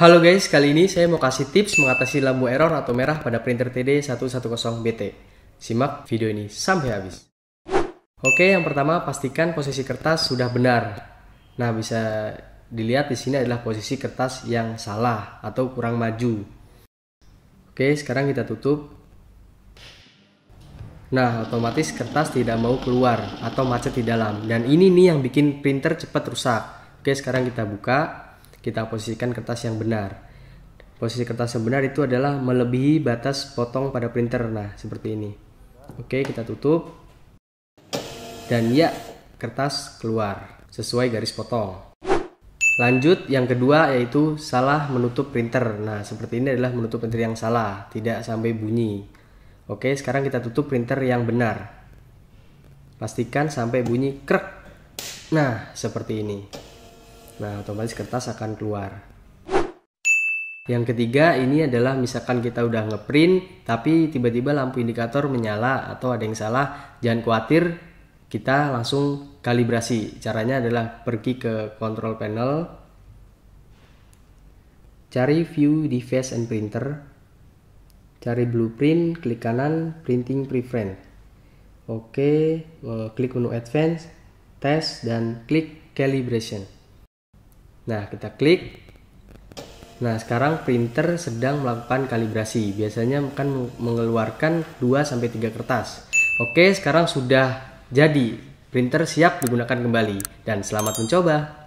Halo guys, kali ini saya mau kasih tips mengatasi lampu error atau merah pada printer TD110BT. Simak video ini sampai habis. Oke, yang pertama pastikan posisi kertas sudah benar. Nah, bisa dilihat di sini adalah posisi kertas yang salah atau kurang maju. Oke, sekarang kita tutup. Nah, otomatis kertas tidak mau keluar atau macet di dalam. Dan ini nih yang bikin printer cepat rusak. Oke, sekarang kita buka kita posisikan kertas yang benar. Posisi kertas yang benar itu adalah melebihi batas potong pada printer. Nah, seperti ini. Oke, kita tutup. Dan ya, kertas keluar sesuai garis potong. Lanjut yang kedua yaitu salah menutup printer. Nah, seperti ini adalah menutup printer yang salah, tidak sampai bunyi. Oke, sekarang kita tutup printer yang benar. Pastikan sampai bunyi krek. Nah, seperti ini. Nah, otomatis kertas akan keluar. Yang ketiga ini adalah misalkan kita udah ngeprint tapi tiba-tiba lampu indikator menyala atau ada yang salah, jangan khawatir, kita langsung kalibrasi. Caranya adalah pergi ke control panel, cari view device and printer, cari blueprint, klik kanan, printing preference. Oke, eh, klik menu advance, test dan klik calibration. Nah, kita klik. Nah, sekarang printer sedang melakukan kalibrasi. Biasanya akan mengeluarkan 2 sampai 3 kertas. Oke, sekarang sudah jadi. Printer siap digunakan kembali dan selamat mencoba.